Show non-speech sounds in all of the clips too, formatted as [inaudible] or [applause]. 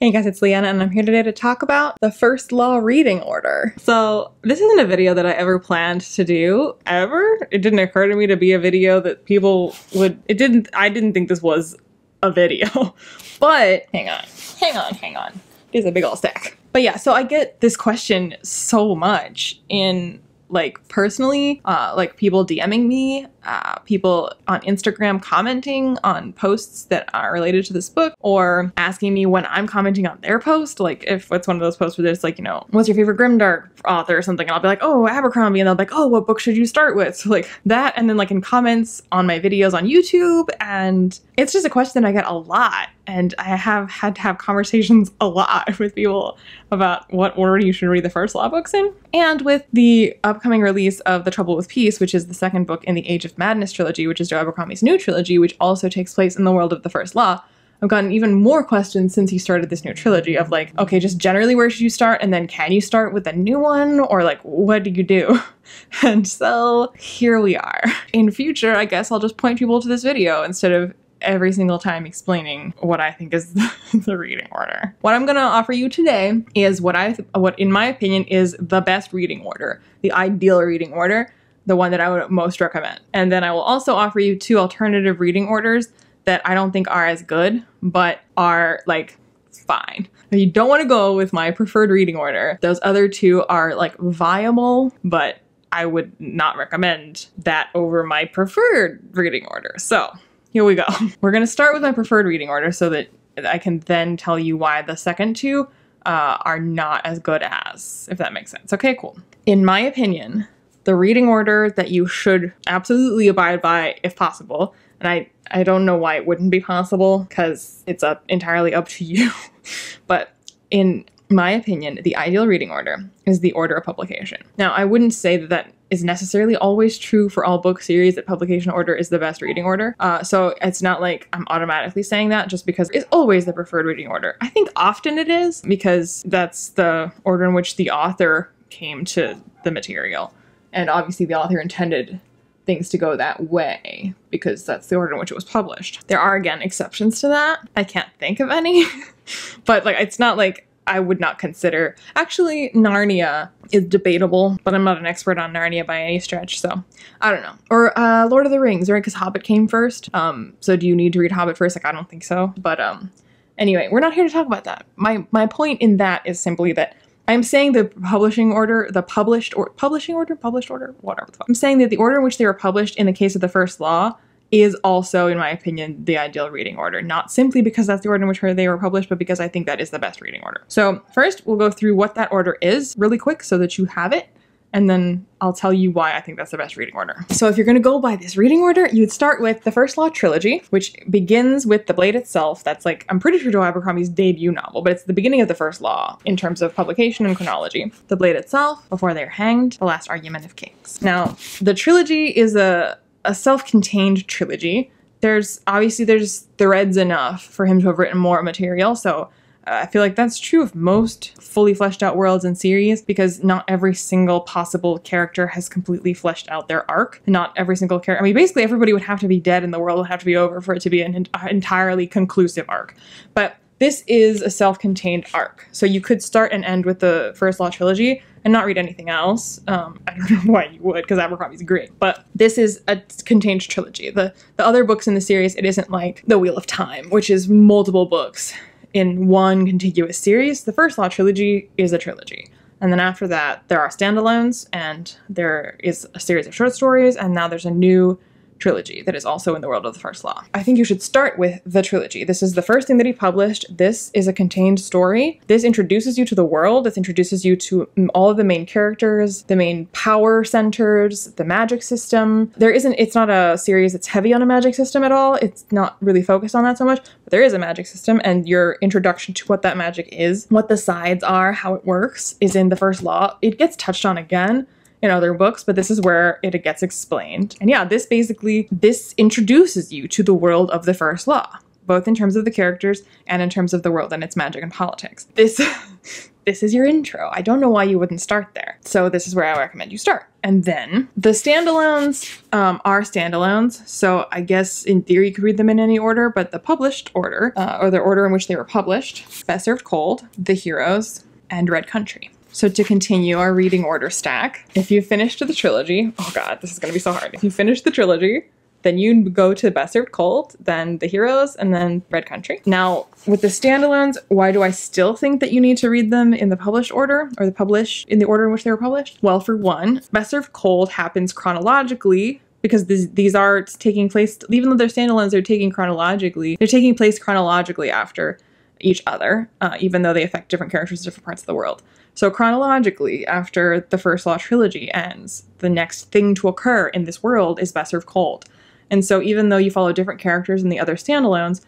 Hey guys, it's Leanna and I'm here today to talk about the first law reading order. So this isn't a video that I ever planned to do, ever. It didn't occur to me to be a video that people would, it didn't, I didn't think this was a video, [laughs] but hang on, hang on, hang on. It is a big old stack. But yeah, so I get this question so much in like personally, uh, like people DMing me uh, people on Instagram commenting on posts that are related to this book or asking me when I'm commenting on their post. Like, if it's one of those posts where it's like, you know, what's your favorite Grimdark author or something? And I'll be like, oh, Abercrombie. And they'll be like, oh, what book should you start with? So, [laughs] like that. And then, like, in comments on my videos on YouTube. And it's just a question I get a lot. And I have had to have conversations [laughs] a lot with people about what order you should read the first law books in. And with the upcoming release of The Trouble with Peace, which is the second book in the Age of Madness trilogy, which is Joe Abercrombie's new trilogy, which also takes place in the world of the First Law, I've gotten even more questions since he started this new trilogy of like, okay, just generally where should you start? And then can you start with a new one? Or like, what do you do? [laughs] and so here we are. In future, I guess I'll just point people to this video instead of every single time explaining what I think is the, [laughs] the reading order. What I'm going to offer you today is what I what in my opinion is the best reading order, the ideal reading order the one that I would most recommend. And then I will also offer you two alternative reading orders that I don't think are as good, but are like fine. If you don't want to go with my preferred reading order, those other two are like viable, but I would not recommend that over my preferred reading order. So here we go. [laughs] We're going to start with my preferred reading order so that I can then tell you why the second two uh, are not as good as, if that makes sense. Okay, cool. In my opinion, the reading order that you should absolutely abide by if possible. And I, I don't know why it wouldn't be possible because it's up entirely up to you. [laughs] but in my opinion, the ideal reading order is the order of publication. Now, I wouldn't say that that is necessarily always true for all book series that publication order is the best reading order. Uh, so it's not like I'm automatically saying that just because it's always the preferred reading order. I think often it is because that's the order in which the author came to the material. And obviously, the author intended things to go that way because that's the order in which it was published. There are, again, exceptions to that. I can't think of any, [laughs] but like it's not like I would not consider. Actually, Narnia is debatable, but I'm not an expert on Narnia by any stretch, so I don't know. Or uh, Lord of the Rings, right? Because Hobbit came first. Um, so do you need to read Hobbit first? Like, I don't think so. But um, anyway, we're not here to talk about that. My my point in that is simply that I'm saying the publishing order, the published or publishing order, published order, whatever I'm saying that the order in which they were published in the case of the first law is also, in my opinion, the ideal reading order. Not simply because that's the order in which they were published, but because I think that is the best reading order. So first, we'll go through what that order is really quick so that you have it and then I'll tell you why I think that's the best reading order. So if you're going to go by this reading order, you'd start with the First Law trilogy, which begins with The Blade itself. That's like, I'm pretty sure Joe Abercrombie's debut novel, but it's the beginning of the First Law in terms of publication and chronology. The Blade itself, Before They're Hanged, The Last Argument of Kings. Now, the trilogy is a, a self-contained trilogy. There's, obviously, there's threads enough for him to have written more material, so I feel like that's true of most fully fleshed out worlds and series because not every single possible character has completely fleshed out their arc. Not every single character. I mean, basically, everybody would have to be dead and the world would have to be over for it to be an en uh, entirely conclusive arc. But this is a self contained arc. So you could start and end with the First Law trilogy and not read anything else. Um, [laughs] I don't know why you would, because Abercrombie's great. But this is a contained trilogy. The, the other books in the series, it isn't like The Wheel of Time, which is multiple books in one contiguous series. The First Law trilogy is a trilogy. And then after that, there are standalones, and there is a series of short stories, and now there's a new trilogy that is also in the world of the first law. I think you should start with the trilogy. This is the first thing that he published. This is a contained story. This introduces you to the world. This introduces you to all of the main characters, the main power centers, the magic system. There isn't, it's not a series that's heavy on a magic system at all. It's not really focused on that so much, but there is a magic system and your introduction to what that magic is, what the sides are, how it works is in the first law. It gets touched on again, in other books, but this is where it gets explained. And yeah, this basically this introduces you to the world of the first law, both in terms of the characters and in terms of the world and its magic and politics. This [laughs] this is your intro. I don't know why you wouldn't start there. So this is where I recommend you start. And then the standalones um, are standalones. So I guess in theory you could read them in any order, but the published order, uh, or the order in which they were published, Best Served Cold, The Heroes, and Red Country. So to continue our reading order stack, if you finished the trilogy, oh god, this is gonna be so hard. If you finish the trilogy, then you go to Best Served Cold, then The Heroes, and then Red Country. Now, with the standalones, why do I still think that you need to read them in the published order or the publish in the order in which they were published? Well, for one, Best Served Cold happens chronologically because these, these are taking place, even though they're standalones, they're taking chronologically, they're taking place chronologically after each other, uh, even though they affect different characters in different parts of the world. So, chronologically, after the First Law trilogy ends, the next thing to occur in this world is Besser of Cold. And so, even though you follow different characters in the other standalones,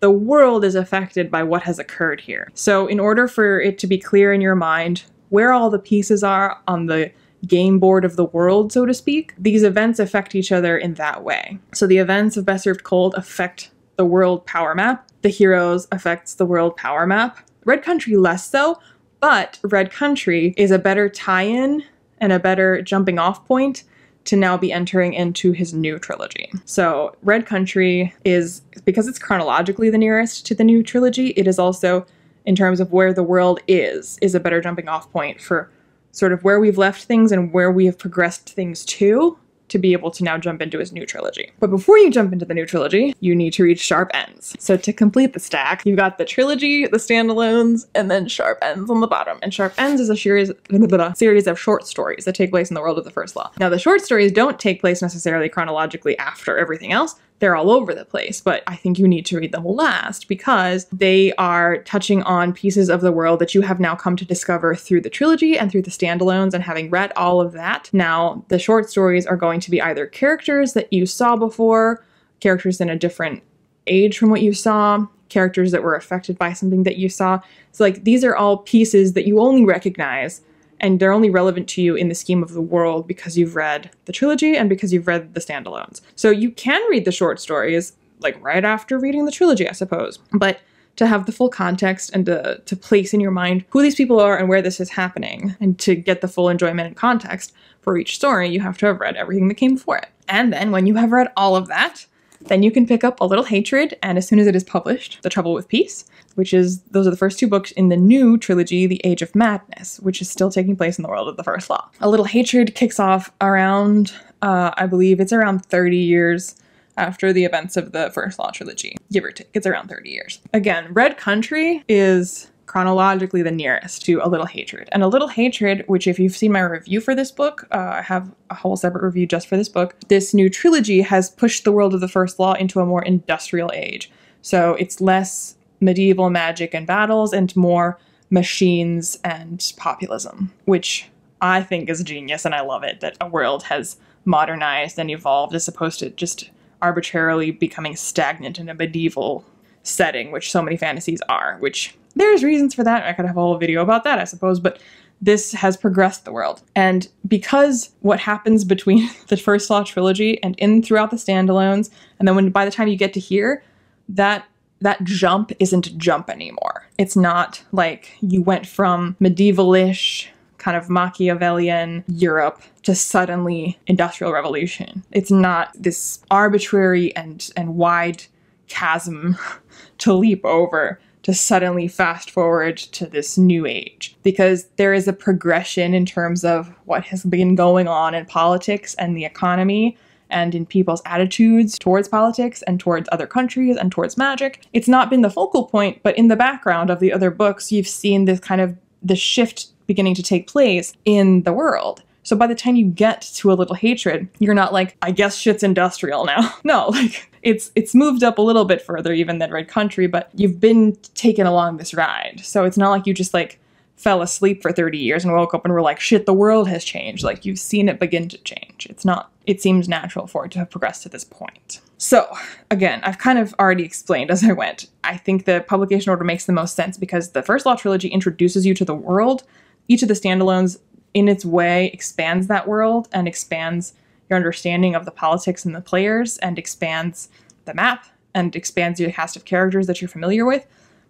the world is affected by what has occurred here. So, in order for it to be clear in your mind where all the pieces are on the game board of the world, so to speak, these events affect each other in that way. So, the events of Best Served Cold affect the world power map, the heroes affects the world power map. Red Country less so, but Red Country is a better tie in and a better jumping off point to now be entering into his new trilogy. So, Red Country is, because it's chronologically the nearest to the new trilogy, it is also, in terms of where the world is, is a better jumping off point for sort of where we've left things and where we have progressed things to to be able to now jump into his new trilogy. But before you jump into the new trilogy, you need to read Sharp Ends. So to complete the stack, you've got the trilogy, the standalones, and then Sharp Ends on the bottom. And Sharp Ends is a series, [laughs] series of short stories that take place in the world of the First Law. Now, the short stories don't take place necessarily chronologically after everything else, they're all over the place, but I think you need to read them last because they are touching on pieces of the world that you have now come to discover through the trilogy and through the standalones. And having read all of that, now the short stories are going to be either characters that you saw before, characters in a different age from what you saw, characters that were affected by something that you saw. So, like, these are all pieces that you only recognize and they're only relevant to you in the scheme of the world because you've read the trilogy and because you've read the standalones. So you can read the short stories like right after reading the trilogy, I suppose. But to have the full context and to, to place in your mind who these people are and where this is happening, and to get the full enjoyment and context for each story, you have to have read everything that came before it. And then when you have read all of that, then you can pick up A Little Hatred and As Soon as It Is Published, The Trouble with Peace, which is, those are the first two books in the new trilogy, The Age of Madness, which is still taking place in the world of the First Law. A Little Hatred kicks off around, uh, I believe it's around 30 years after the events of the First Law trilogy, give or take. It's around 30 years. Again, Red Country is chronologically the nearest to A Little Hatred. And A Little Hatred, which, if you've seen my review for this book, uh, I have a whole separate review just for this book, this new trilogy has pushed the world of the First Law into a more industrial age. So it's less medieval magic and battles and more machines and populism, which I think is genius and I love it that a world has modernized and evolved as opposed to just arbitrarily becoming stagnant in a medieval setting, which so many fantasies are, which there's reasons for that. I could have a whole video about that, I suppose, but this has progressed the world. And because what happens between [laughs] the first law trilogy and in throughout the standalones, and then when by the time you get to here, that that jump isn't jump anymore. It's not like you went from medievalish kind of Machiavellian Europe to suddenly industrial revolution. It's not this arbitrary and and wide chasm [laughs] to leap over to suddenly fast forward to this new age because there is a progression in terms of what has been going on in politics and the economy and in people's attitudes towards politics and towards other countries and towards magic. It's not been the focal point, but in the background of the other books, you've seen this kind of the shift beginning to take place in the world. So by the time you get to a little hatred, you're not like, I guess shit's industrial now. [laughs] no, like it's it's moved up a little bit further even than Red Country, but you've been taken along this ride. So it's not like you just like fell asleep for 30 years and woke up and were like, shit, the world has changed. Like you've seen it begin to change. It's not, it seems natural for it to have progressed to this point. So again, I've kind of already explained as I went. I think the publication order makes the most sense because the First Law trilogy introduces you to the world. Each of the standalones in its way expands that world and expands your understanding of the politics and the players and expands the map and expands your cast of characters that you're familiar with.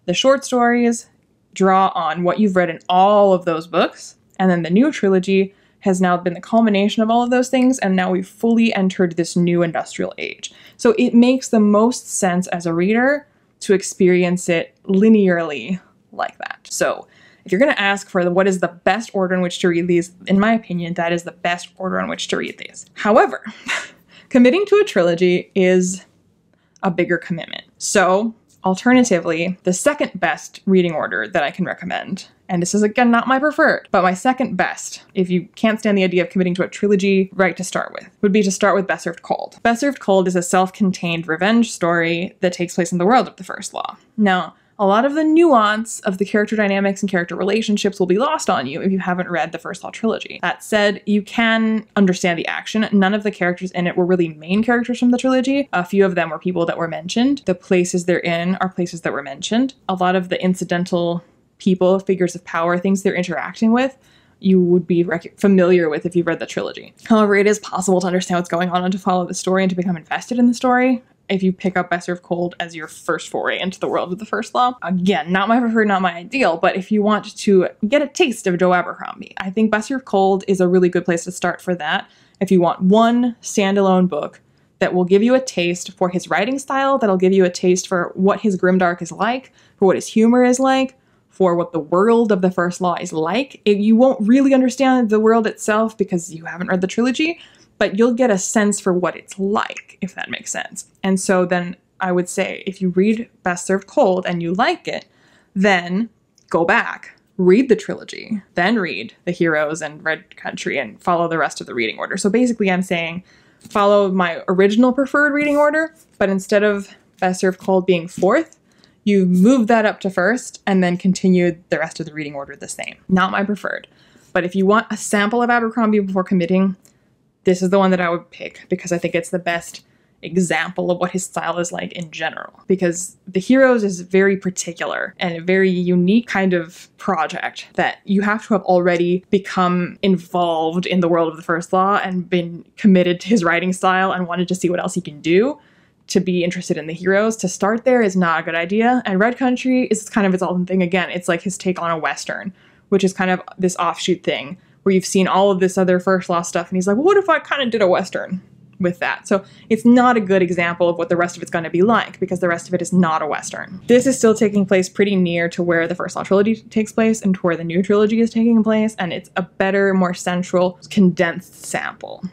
The short stories draw on what you've read in all of those books, and then the new trilogy has now been the culmination of all of those things, and now we've fully entered this new industrial age. So it makes the most sense as a reader to experience it linearly like that. So if you're going to ask for the, what is the best order in which to read these, in my opinion, that is the best order in which to read these. However, [laughs] committing to a trilogy is a bigger commitment. So, alternatively, the second best reading order that I can recommend, and this is again not my preferred, but my second best, if you can't stand the idea of committing to a trilogy right to start with, would be to start with Best Served Cold. Best Served Cold is a self contained revenge story that takes place in the world of the First Law. Now, a lot of the nuance of the character dynamics and character relationships will be lost on you if you haven't read the First Law trilogy. That said, you can understand the action. None of the characters in it were really main characters from the trilogy. A few of them were people that were mentioned. The places they're in are places that were mentioned. A lot of the incidental people, figures of power, things they're interacting with you would be rec- familiar with if you've read the trilogy. However, it is possible to understand what's going on and to follow the story and to become invested in the story if you pick up I of Cold as your first foray into the world of the first law. Again, not my preferred, not my ideal, but if you want to get a taste of Joe Abercrombie, I think Best of Cold is a really good place to start for that. If you want one standalone book that will give you a taste for his writing style, that'll give you a taste for what his grimdark is like, for what his humor is like, for what the world of the first law is like. It, you won't really understand the world itself because you haven't read the trilogy, but you'll get a sense for what it's like, if that makes sense. And so then I would say if you read Best Served Cold and you like it, then go back, read the trilogy, then read The Heroes and Red Country and follow the rest of the reading order. So basically, I'm saying follow my original preferred reading order, but instead of Best Served Cold being fourth, you move that up to first and then continue the rest of the reading order the same. Not my preferred. But if you want a sample of Abercrombie before committing, this is the one that I would pick because I think it's the best example of what his style is like in general. Because The Heroes is very particular and a very unique kind of project that you have to have already become involved in the world of the First Law and been committed to his writing style and wanted to see what else he can do to be interested in the heroes. To start there is not a good idea. And Red Country is kind of its own thing again. It's like his take on a Western, which is kind of this offshoot thing where you've seen all of this other first law stuff. And he's like, well, what if I kind of did a Western with that? So it's not a good example of what the rest of it's going to be like because the rest of it is not a Western. This is still taking place pretty near to where the first law trilogy takes place and to where the new trilogy is taking place. And it's a better, more central, condensed sample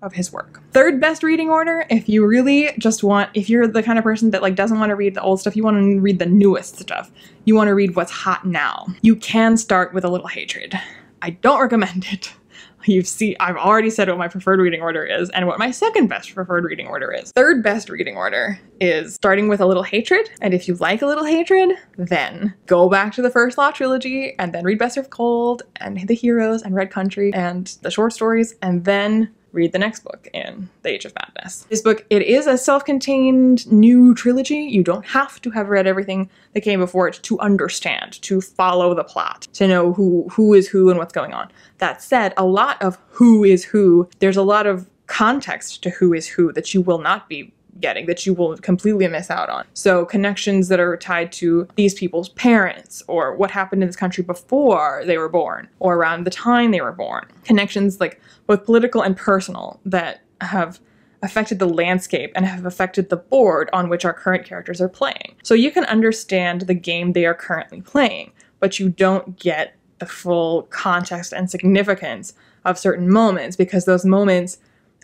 of his work. Third best reading order, if you really just want, if you're the kind of person that like doesn't want to read the old stuff, you want to read the newest stuff. You want to read what's hot now. You can start with a little hatred. I don't recommend it. [laughs] You've seen, I've already said what my preferred reading order is and what my second best preferred reading order is. Third best reading order is starting with A Little Hatred, and if you like A Little Hatred, then go back to the First Law trilogy and then read Best of Cold and The Heroes and Red Country and the short stories, and then read the next book in The Age of Madness. This book, it is a self-contained new trilogy. You don't have to have read everything that came before it to understand, to follow the plot, to know who, who is who and what's going on. That said, a lot of who is who, there's a lot of context to who is who that you will not be getting that you will completely miss out on. So connections that are tied to these people's parents or what happened in this country before they were born or around the time they were born. Connections like both political and personal that have affected the landscape and have affected the board on which our current characters are playing. So you can understand the game they are currently playing, but you don't get the full context and significance of certain moments because those moments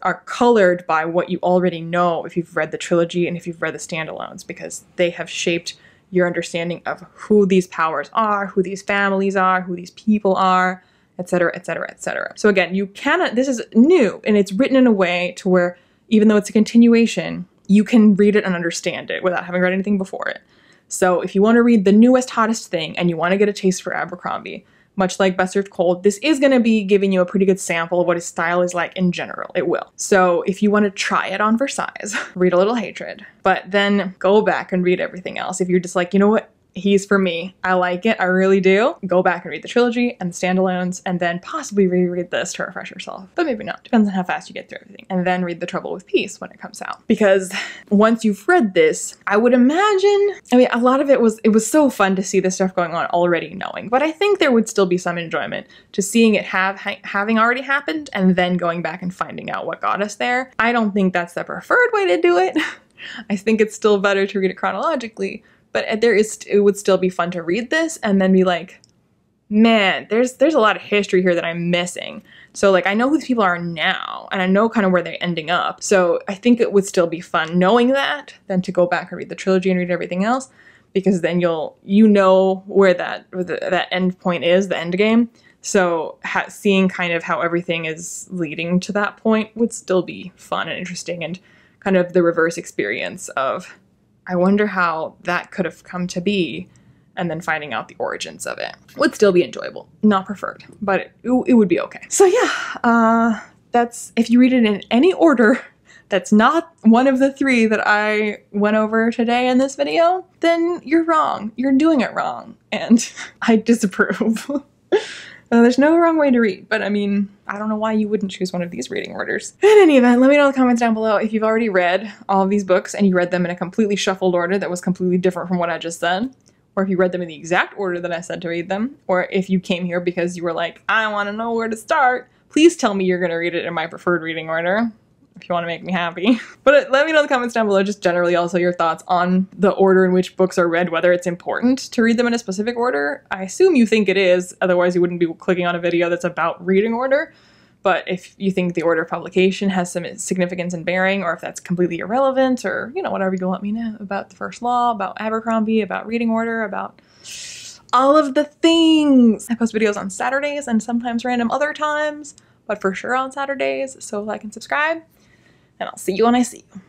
are colored by what you already know if you've read the trilogy and if you've read the standalones, because they have shaped your understanding of who these powers are, who these families are, who these people are, etc., etc., etc. So again, you cannot. This is new, and it's written in a way to where even though it's a continuation, you can read it and understand it without having read anything before it. So if you want to read the newest, hottest thing and you want to get a taste for Abercrombie, much like Bastard Cold, this is going to be giving you a pretty good sample of what his style is like in general. It will. So if you want to try it on Versailles, [laughs] read A Little Hatred, but then go back and read everything else. If you're just like, you know what, he's for me. I like it. I really do. Go back and read the trilogy and the standalones and then possibly reread this to refresh yourself. But maybe not. Depends on how fast you get through everything. And then read The Trouble with Peace when it comes out. Because once you've read this, I would imagine, I mean, a lot of it was, it was so fun to see this stuff going on already knowing, but I think there would still be some enjoyment to seeing it have, ha having already happened and then going back and finding out what got us there. I don't think that's the preferred way to do it. [laughs] I think it's still better to read it chronologically, but there is it would still be fun to read this and then be like man there's there's a lot of history here that i'm missing so like i know who these people are now and i know kind of where they're ending up so i think it would still be fun knowing that than to go back and read the trilogy and read everything else because then you'll you know where that where the, that end point is the end game so ha- seeing kind of how everything is leading to that point would still be fun and interesting and kind of the reverse experience of I wonder how that could have come to be, and then finding out the origins of it would still be enjoyable. Not preferred, but it, it would be okay. So yeah, uh, that's if you read it in any order [laughs] that's not one of the three that I went over today in this video, then you're wrong. You're doing it wrong, and [laughs] I disapprove. [laughs] Uh, there's no wrong way to read, but I mean, I don't know why you wouldn't choose one of these reading orders. In any event, let me know in the comments down below if you've already read all of these books and you read them in a completely shuffled order that was completely different from what I just said, or if you read them in the exact order that I said to read them, or if you came here because you were like, I want to know where to start, please tell me you're going to read it in my preferred reading order if you want to make me happy. [laughs] but uh, let me know in the comments down below just generally also your thoughts on the order in which books are read, whether it's important to read them in a specific order. I assume you think it is, otherwise you wouldn't be clicking on a video that's about reading order. But if you think the order of publication has some significance and bearing, or if that's completely irrelevant, or you know, whatever you want me to know about the first law, about Abercrombie, about reading order, about all of the things. I post videos on Saturdays and sometimes random other times, but for sure on Saturdays. So like and subscribe and I'll see you when I see you.